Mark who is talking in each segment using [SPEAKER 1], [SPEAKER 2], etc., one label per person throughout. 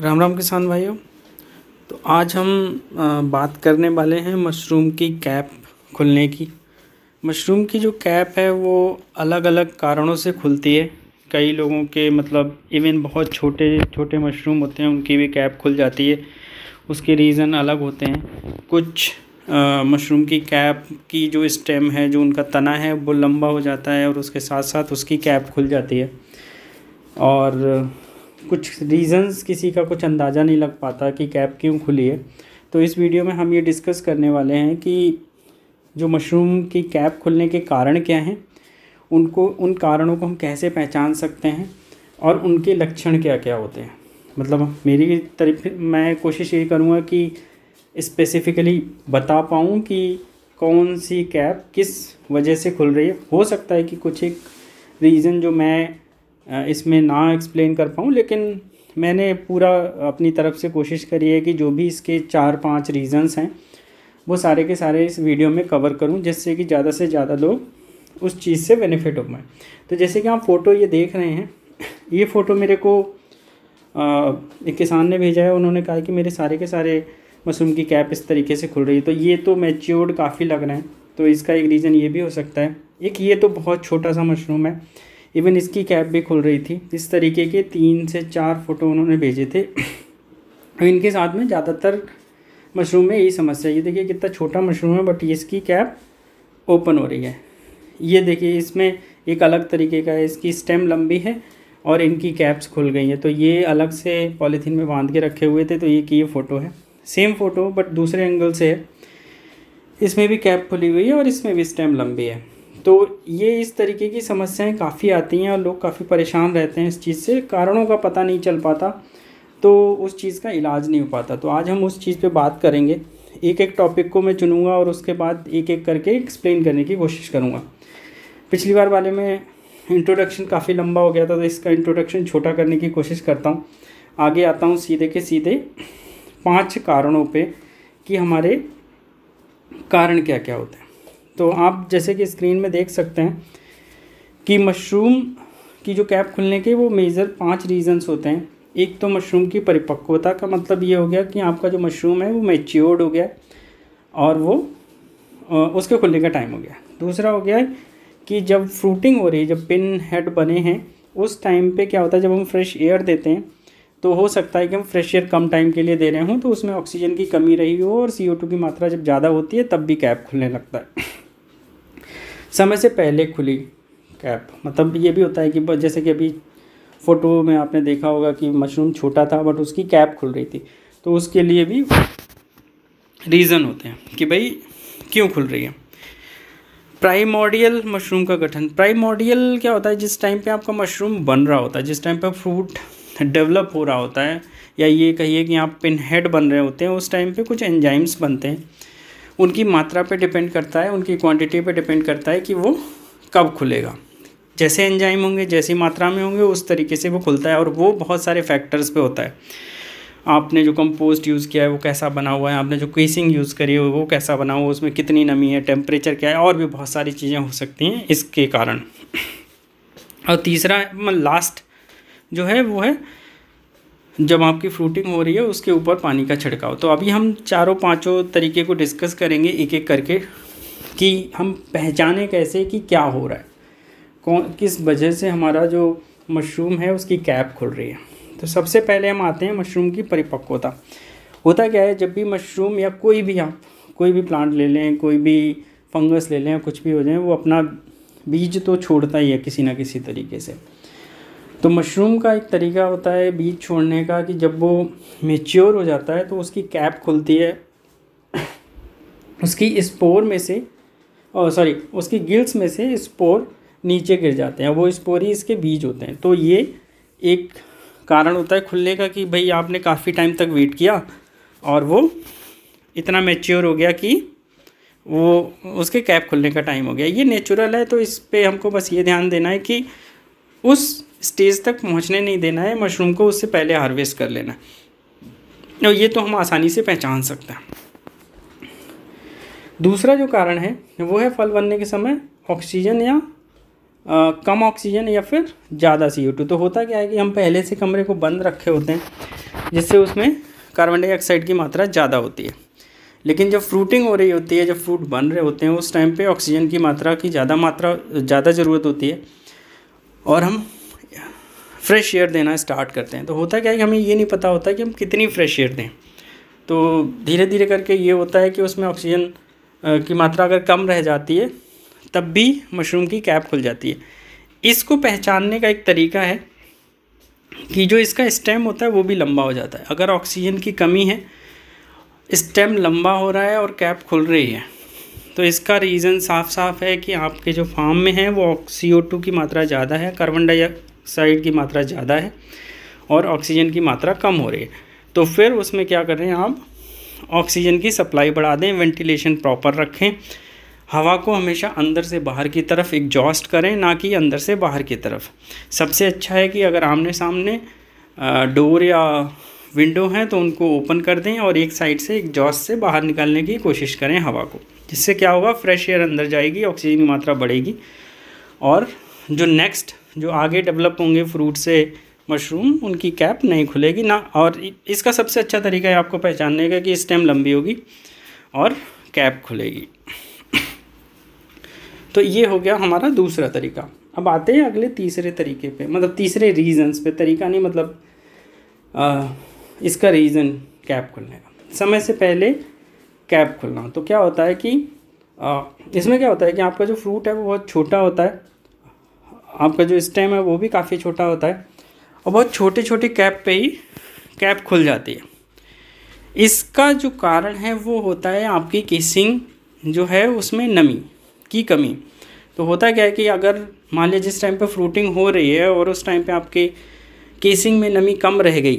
[SPEAKER 1] राम राम किसान भाइयों तो आज हम बात करने वाले हैं मशरूम की कैप खुलने की मशरूम की जो कैप है वो अलग अलग कारणों से खुलती है कई लोगों के मतलब इवन बहुत छोटे छोटे मशरूम होते हैं उनकी भी कैप खुल जाती है उसके रीज़न अलग होते हैं कुछ मशरूम की कैप की जो स्टेम है जो उनका तना है वो लंबा हो जाता है और उसके साथ साथ उसकी कैप खुल जाती है और कुछ रीज़न्स किसी का कुछ अंदाज़ा नहीं लग पाता कि कैब क्यों खुली है तो इस वीडियो में हम ये डिस्कस करने वाले हैं कि जो मशरूम की कैप खुलने के कारण क्या हैं उनको उन कारणों को हम कैसे पहचान सकते हैं और उनके लक्षण क्या क्या होते हैं मतलब मेरी तरफ मैं कोशिश ये करूँगा कि स्पेसिफ़िकली बता पाऊँ कि कौन सी कैब किस वजह से खुल रही है हो सकता है कि कुछ एक रीज़न जो मैं इसमें ना एक्सप्लेन कर पाऊँ लेकिन मैंने पूरा अपनी तरफ से कोशिश करी है कि जो भी इसके चार पांच रीज़न्स हैं वो सारे के सारे इस वीडियो में कवर करूं जिससे कि ज़्यादा से ज़्यादा लोग उस चीज़ से बेनिफिट हो पाएँ तो जैसे कि आप फ़ोटो ये देख रहे हैं ये फ़ोटो मेरे को आ, एक किसान ने भेजा है उन्होंने कहा कि मेरे सारे के सारे मशरूम की कैप इस तरीके से खुल रही है तो ये तो मैच्योर्ड काफ़ी लग रहे हैं तो इसका एक रीज़न ये भी हो सकता है एक ये तो बहुत छोटा सा मशरूम है इवन इसकी कैब भी खुल रही थी इस तरीके के तीन से चार फ़ोटो उन्होंने भेजे थे इनके साथ में ज़्यादातर मशरूम में यही समस्या है ये देखिए कितना छोटा मशरूम है बट इसकी कैब ओपन हो रही है ये देखिए इसमें एक अलग तरीके का है इसकी स्टेम लंबी है और इनकी कैप्स खुल गई हैं तो ये अलग से पॉलीथीन में बांध के रखे हुए थे तो ये की ये फ़ोटो है सेम फ़ोटो बट दूसरे एंगल से है इसमें भी कैप खुली हुई है और इसमें भी स्टेम लंबी है तो ये इस तरीके की समस्याएं काफ़ी आती हैं और लोग काफ़ी परेशान रहते हैं इस चीज़ से कारणों का पता नहीं चल पाता तो उस चीज़ का इलाज नहीं हो पाता तो आज हम उस चीज़ पे बात करेंगे एक एक टॉपिक को मैं चुनूँगा और उसके बाद एक एक करके एक्सप्लेन करने की कोशिश करूँगा पिछली बार वाले में इंट्रोडक्शन काफ़ी लंबा हो गया था तो इसका इंट्रोडक्शन छोटा करने की कोशिश करता हूँ आगे आता हूँ सीधे के सीधे पाँच कारणों पर कि हमारे कारण क्या क्या होते हैं तो आप जैसे कि स्क्रीन में देख सकते हैं कि मशरूम की जो कैप खुलने के वो मेजर पांच रीजंस होते हैं एक तो मशरूम की परिपक्वता का मतलब ये हो गया कि आपका जो मशरूम है वो मेच्योर्ड हो गया और वो उसके खुलने का टाइम हो गया दूसरा हो गया कि जब फ्रूटिंग हो रही है जब पिन हेड बने हैं उस टाइम पे क्या होता है जब हम फ्रेश एयर देते हैं तो हो सकता है कि हम फ्रेश एयर कम टाइम के लिए दे रहे हों तो उसमें ऑक्सीजन की कमी रही हो और सी की मात्रा जब ज़्यादा होती है तब भी कैप खुलने लगता है समय से पहले खुली कैप मतलब ये भी होता है कि जैसे कि अभी फ़ोटो में आपने देखा होगा कि मशरूम छोटा था बट उसकी कैप खुल रही थी तो उसके लिए भी रीज़न होते हैं कि भाई क्यों खुल रही है प्राइमोडियल मशरूम का गठन प्राइमोडियल क्या होता है जिस टाइम पे आपका मशरूम बन रहा होता है जिस टाइम पे फ्रूट डेवलप हो रहा होता है या ये कहिए कि आप पिन हेड बन रहे होते हैं उस टाइम पे कुछ एंजाइम्स बनते हैं उनकी मात्रा पे डिपेंड करता है उनकी क्वांटिटी पे डिपेंड करता है कि वो कब खुलेगा जैसे एंजाइम होंगे जैसी मात्रा में होंगे उस तरीके से वो खुलता है और वो बहुत सारे फैक्टर्स पे होता है आपने जो कंपोस्ट यूज़ किया है वो कैसा बना हुआ है आपने जो केसिंग यूज़ करी है वो कैसा बना हुआ है उसमें कितनी नमी है टेम्परेचर क्या है और भी बहुत सारी चीज़ें हो सकती हैं इसके कारण और तीसरा लास्ट मतलब जो है वो है जब आपकी फ्रूटिंग हो रही है उसके ऊपर पानी का छिड़काव तो अभी हम चारों पांचों तरीके को डिस्कस करेंगे एक एक करके कि हम पहचाने कैसे कि क्या हो रहा है कौन किस वजह से हमारा जो मशरूम है उसकी कैप खुल रही है तो सबसे पहले हम आते हैं मशरूम की परिपक्वता होता क्या है जब भी मशरूम या कोई भी आप कोई भी प्लांट ले लें कोई भी फंगस ले लें कुछ भी हो जाए वो अपना बीज तो छोड़ता ही है किसी ना किसी तरीके से तो मशरूम का एक तरीका होता है बीज छोड़ने का कि जब वो मेच्योर हो जाता है तो उसकी कैप खुलती है उसकी स्पोर में से सॉरी oh, उसकी गिल्स में से स्पोर नीचे गिर जाते हैं वो स्पोर ही इसके बीज होते हैं तो ये एक कारण होता है खुलने का कि भाई आपने काफ़ी टाइम तक वेट किया और वो इतना मेच्योर हो गया कि वो उसके कैप खुलने का टाइम हो गया ये नेचुरल है तो इस पर हमको बस ये ध्यान देना है कि उस स्टेज तक पहुंचने नहीं देना है मशरूम को उससे पहले हार्वेस्ट कर लेना और ये तो हम आसानी से पहचान सकते हैं दूसरा जो कारण है वो है फल बनने के समय ऑक्सीजन या आ, कम ऑक्सीजन या फिर ज़्यादा सी तो होता क्या है कि हम पहले से कमरे को बंद रखे होते हैं जिससे उसमें कार्बन डाइऑक्साइड की मात्रा ज़्यादा होती है लेकिन जब फ्रूटिंग हो रही होती है जब फ्रूट बन रहे होते हैं उस टाइम पे ऑक्सीजन की मात्रा की ज़्यादा मात्रा ज़्यादा ज़रूरत होती है और हम फ्रेश एयर देना स्टार्ट करते हैं तो होता क्या है कि हमें ये नहीं पता होता कि हम कितनी फ्रेश एयर दें तो धीरे धीरे करके ये होता है कि उसमें ऑक्सीजन की मात्रा अगर कम रह जाती है तब भी मशरूम की कैप खुल जाती है इसको पहचानने का एक तरीका है कि जो इसका स्टेम होता है वो भी लंबा हो जाता है अगर ऑक्सीजन की कमी है स्टेम लंबा हो रहा है और कैप खुल रही है तो इसका रीज़न साफ साफ है कि आपके जो फार्म में है वो सी की मात्रा ज़्यादा है कार्बन डाइ ऑक्साइड की मात्रा ज़्यादा है और ऑक्सीजन की मात्रा कम हो रही है तो फिर उसमें क्या कर रहे हैं आप ऑक्सीजन की सप्लाई बढ़ा दें वेंटिलेशन प्रॉपर रखें हवा को हमेशा अंदर से बाहर की तरफ एग्जॉस्ट करें ना कि अंदर से बाहर की तरफ सबसे अच्छा है कि अगर आमने सामने डोर या विंडो हैं तो उनको ओपन कर दें और एक साइड से एग्जॉस्ट से बाहर निकालने की कोशिश करें हवा को जिससे क्या होगा फ्रेश एयर अंदर जाएगी ऑक्सीजन की मात्रा बढ़ेगी और जो नेक्स्ट जो आगे डेवलप होंगे फ्रूट से मशरूम उनकी कैप नहीं खुलेगी ना और इसका सबसे अच्छा तरीका है आपको पहचानने का कि स्टेम लंबी होगी और कैप खुलेगी तो ये हो गया हमारा दूसरा तरीका अब आते हैं अगले तीसरे तरीके पे मतलब तीसरे रीजन्स पे तरीका नहीं मतलब आ, इसका रीज़न कैप खुलने का समय से पहले कैप खुलना तो क्या होता है कि आ, इसमें क्या होता है कि आपका जो फ्रूट है वो बहुत छोटा होता है आपका जो स्टेम है वो भी काफ़ी छोटा होता है और बहुत छोटे छोटे कैप पे ही कैप खुल जाती है इसका जो कारण है वो होता है आपकी केसिंग जो है उसमें नमी की कमी तो होता क्या है कि अगर मान लीजिए जिस टाइम पे फ्रूटिंग हो रही है और उस टाइम पे आपके केसिंग में नमी कम रह गई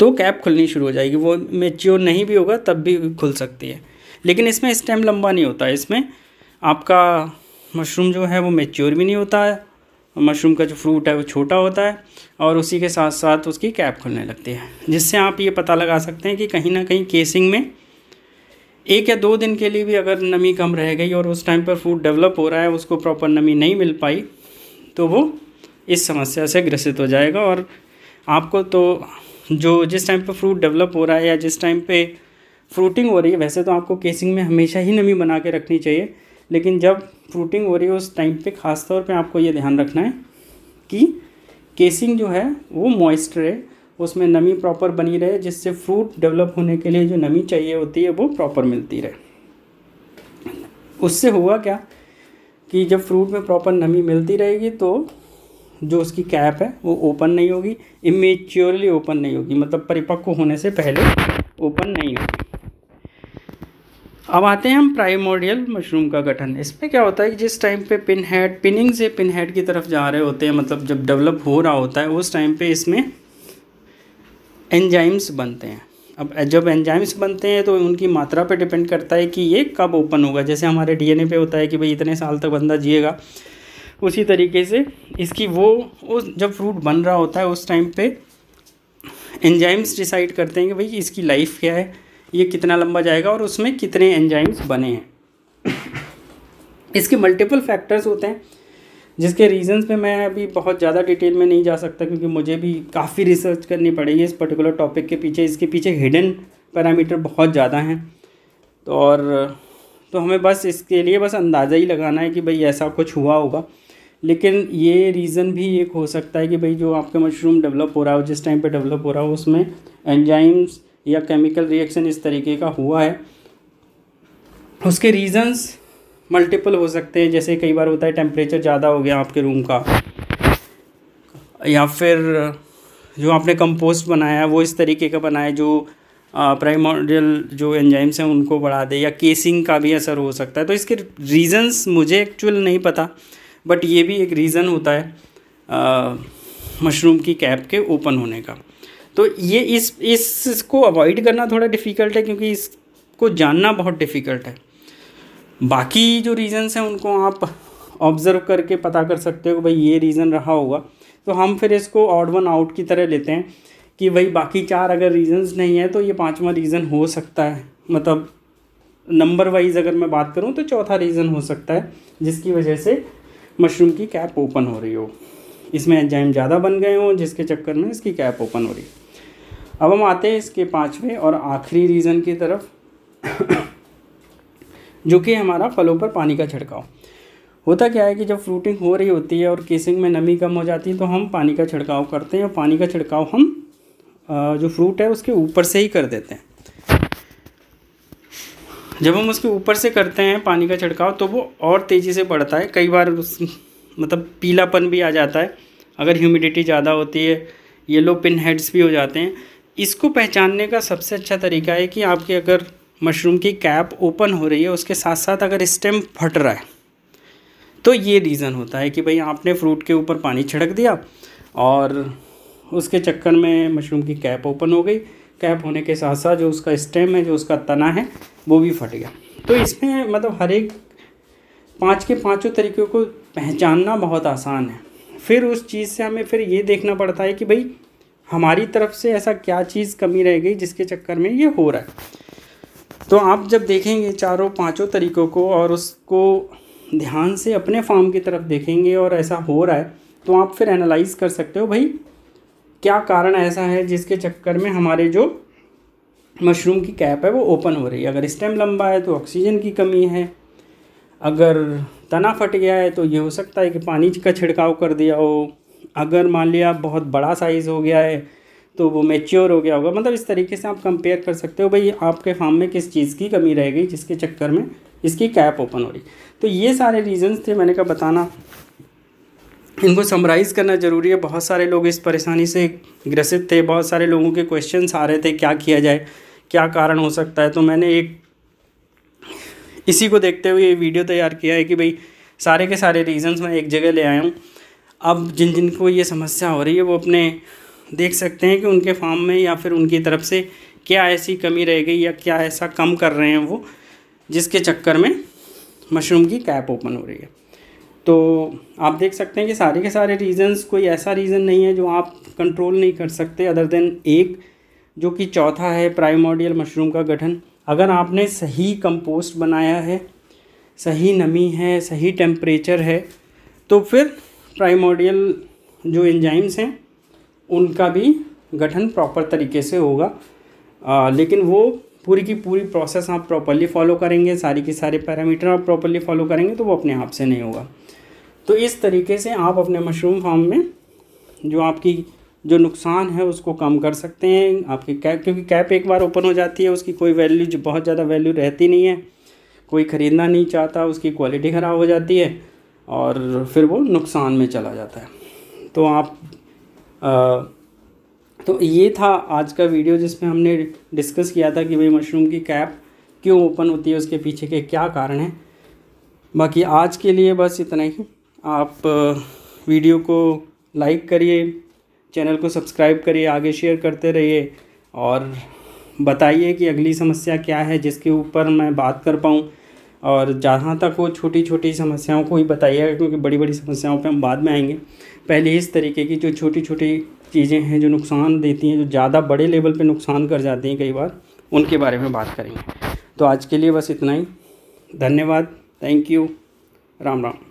[SPEAKER 1] तो कैप खुलनी शुरू हो जाएगी वो मेच्योर नहीं भी होगा तब भी खुल सकती है लेकिन इसमें स्टेम लंबा नहीं होता इसमें आपका मशरूम जो है वो मेच्योर भी नहीं होता है मशरूम का जो फ्रूट है वो छोटा होता है और उसी के साथ साथ उसकी कैप खुलने लगती है जिससे आप ये पता लगा सकते हैं कि कहीं ना कहीं केसिंग में एक या दो दिन के लिए भी अगर नमी कम रह गई और उस टाइम पर फ्रूट डेवलप हो रहा है उसको प्रॉपर नमी नहीं मिल पाई तो वो इस समस्या से ग्रसित हो जाएगा और आपको तो जो जिस टाइम पर फ्रूट डेवलप हो रहा है या जिस टाइम पे फ्रूटिंग हो रही है वैसे तो आपको केसिंग में हमेशा ही नमी बना के रखनी चाहिए लेकिन जब फ्रूटिंग हो रही है उस टाइम पे ख़ास तौर पे आपको ये ध्यान रखना है कि केसिंग जो है वो मॉइस्ट रहे उसमें नमी प्रॉपर बनी रहे जिससे फ्रूट डेवलप होने के लिए जो नमी चाहिए होती है वो प्रॉपर मिलती रहे उससे हुआ क्या कि जब फ्रूट में प्रॉपर नमी मिलती रहेगी तो जो उसकी कैप है वो ओपन नहीं होगी इमेच्योरली ओपन नहीं होगी मतलब परिपक्व होने से पहले ओपन नहीं होगी अब आते हैं हम प्राइमोडियल मशरूम का गठन इसमें क्या होता है कि जिस टाइम पे पिन हेड पिनिंग से पिन हेड की तरफ जा रहे होते हैं मतलब जब डेवलप हो रहा होता है उस टाइम पे इसमें एंजाइम्स बनते हैं अब जब एंजाइम्स बनते हैं तो उनकी मात्रा पे डिपेंड करता है कि ये कब ओपन होगा जैसे हमारे डीएनए पे होता है कि भाई इतने साल तक बंदा जिएगा उसी तरीके से इसकी वो उस जब फ्रूट बन रहा होता है उस टाइम पे एंजाइम्स डिसाइड करते हैं कि भाई इसकी लाइफ क्या है ये कितना लंबा जाएगा और उसमें कितने एंजाइम्स बने हैं इसके मल्टीपल फैक्टर्स होते हैं जिसके रीजंस पे मैं अभी बहुत ज़्यादा डिटेल में नहीं जा सकता क्योंकि मुझे भी काफ़ी रिसर्च करनी पड़ेगी इस पर्टिकुलर टॉपिक के पीछे इसके पीछे हिडन पैरामीटर बहुत ज़्यादा हैं तो और तो हमें बस इसके लिए बस अंदाज़ा ही लगाना है कि भाई ऐसा कुछ हुआ होगा लेकिन ये रीज़न भी एक हो सकता है कि भाई जो आपका मशरूम डेवलप हो रहा हो जिस टाइम पे डेवलप हो रहा हो उसमें एंजाइम्स या केमिकल रिएक्शन इस तरीके का हुआ है उसके रीज़न्स मल्टीपल हो सकते हैं जैसे कई बार होता है टेम्परेचर ज़्यादा हो गया आपके रूम का या फिर जो आपने कंपोस्ट बनाया वो इस तरीके का बनाया जो प्राइमोडियल जो एंजाइम्स हैं उनको बढ़ा दे या केसिंग का भी असर हो सकता है तो इसके रीज़न्स मुझे एक्चुअल नहीं पता बट ये भी एक रीज़न होता है मशरूम की कैप के ओपन होने का तो ये इस इसको अवॉइड करना थोड़ा डिफ़िकल्ट है क्योंकि इसको जानना बहुत डिफ़िकल्ट है बाकी जो रीज़न्स हैं उनको आप ऑब्ज़र्व करके पता कर सकते हो कि भाई ये रीज़न रहा होगा तो हम फिर इसको ऑड वन आउट की तरह लेते हैं कि भाई बाकी चार अगर रीज़न्स नहीं है तो ये पाँचवा रीज़न हो सकता है मतलब नंबर वाइज अगर मैं बात करूँ तो चौथा रीज़न हो सकता है जिसकी वजह से मशरूम की कैप ओपन हो रही हो इसमें एंजाइम ज़्यादा बन गए हों जिसके चक्कर में इसकी कैप ओपन हो रही है अब हम आते हैं इसके पाँचवें और आखिरी रीज़न की तरफ जो कि हमारा फलों पर पानी का छिड़काव होता क्या है कि जब फ्रूटिंग हो रही होती है और केसिंग में नमी कम हो जाती है तो हम पानी का छिड़काव करते हैं और पानी का छिड़काव हम जो फ्रूट है उसके ऊपर से ही कर देते हैं जब हम उसके ऊपर से करते हैं पानी का छिड़काव तो वो और तेज़ी से बढ़ता है कई बार उस मतलब पीलापन भी आ जाता है अगर ह्यूमिडिटी ज़्यादा होती है येलो पिन हेड्स भी हो जाते हैं इसको पहचानने का सबसे अच्छा तरीका है कि आपकी अगर मशरूम की कैप ओपन हो रही है उसके साथ साथ अगर स्टेम फट रहा है तो ये रीज़न होता है कि भाई आपने फ्रूट के ऊपर पानी छिड़क दिया और उसके चक्कर में मशरूम की कैप ओपन हो गई कैप होने के साथ साथ जो उसका स्टेम है जो उसका तना है वो भी फट गया तो इसमें मतलब हर एक पाँच के पाँचों तरीक़ों को पहचानना बहुत आसान है फिर उस चीज़ से हमें फिर ये देखना पड़ता है कि भाई हमारी तरफ से ऐसा क्या चीज़ कमी रह गई जिसके चक्कर में ये हो रहा है तो आप जब देखेंगे चारों पांचों तरीक़ों को और उसको ध्यान से अपने फार्म की तरफ देखेंगे और ऐसा हो रहा है तो आप फिर एनालाइज कर सकते हो भाई क्या कारण ऐसा है जिसके चक्कर में हमारे जो मशरूम की कैप है वो ओपन हो रही है अगर स्टेम लंबा है तो ऑक्सीजन की कमी है अगर तना फट गया है तो ये हो सकता है कि पानी का छिड़काव कर दिया हो अगर मान लिया बहुत बड़ा साइज़ हो गया है तो वो मेच्योर हो गया होगा मतलब इस तरीके से आप कंपेयर कर सकते हो भाई आपके फार्म में किस चीज़ की कमी रह गई जिसके चक्कर में इसकी कैप ओपन हो रही तो ये सारे रीजंस थे मैंने कहा बताना इनको समराइज़ करना ज़रूरी है बहुत सारे लोग इस परेशानी से ग्रसित थे बहुत सारे लोगों के क्वेश्चन आ रहे थे क्या किया जाए क्या कारण हो सकता है तो मैंने एक इसी को देखते हुए ये वीडियो तैयार किया है कि भाई सारे के सारे रीज़न्स मैं एक जगह ले आया हूँ अब जिन जिन को ये समस्या हो रही है वो अपने देख सकते हैं कि उनके फार्म में या फिर उनकी तरफ से क्या ऐसी कमी रह गई या क्या ऐसा कम कर रहे हैं वो जिसके चक्कर में मशरूम की कैप ओपन हो रही है तो आप देख सकते हैं कि सारे के सारे रीज़न्स कोई ऐसा रीज़न नहीं है जो आप कंट्रोल नहीं कर सकते अदर देन एक जो कि चौथा है प्राइमोडियल मशरूम का गठन अगर आपने सही कंपोस्ट बनाया है सही नमी है सही टेम्परेचर है तो फिर प्राइमोडियल जो एंजाइम्स हैं उनका भी गठन प्रॉपर तरीके से होगा आ, लेकिन वो पूरी की पूरी प्रोसेस आप प्रॉपरली फॉलो करेंगे सारी के सारे पैरामीटर आप प्रॉपरली फॉलो करेंगे तो वो अपने आप से नहीं होगा तो इस तरीके से आप अपने मशरूम फार्म में जो आपकी जो नुकसान है उसको कम कर सकते हैं आपकी कैप क्योंकि कैप एक बार ओपन हो जाती है उसकी कोई वैल्यू जो बहुत ज़्यादा वैल्यू रहती नहीं है कोई ख़रीदना नहीं चाहता उसकी क्वालिटी ख़राब हो जाती है और फिर वो नुकसान में चला जाता है तो आप आ, तो ये था आज का वीडियो जिसमें हमने डिस्कस किया था कि भाई मशरूम की कैप क्यों ओपन होती है उसके पीछे के क्या कारण हैं बाकी आज के लिए बस इतना ही आप वीडियो को लाइक करिए चैनल को सब्सक्राइब करिए आगे शेयर करते रहिए और बताइए कि अगली समस्या क्या है जिसके ऊपर मैं बात कर पाऊँ और जहाँ तक वो छोटी छोटी समस्याओं को ही बताइएगा क्योंकि बड़ी बड़ी समस्याओं पर हम बाद में आएंगे पहले इस तरीके की जो छोटी छोटी चीज़ें हैं जो नुकसान देती हैं जो ज़्यादा बड़े लेवल पर नुकसान कर जाती हैं कई बार उनके बारे में बात करेंगे तो आज के लिए बस इतना ही धन्यवाद थैंक यू राम राम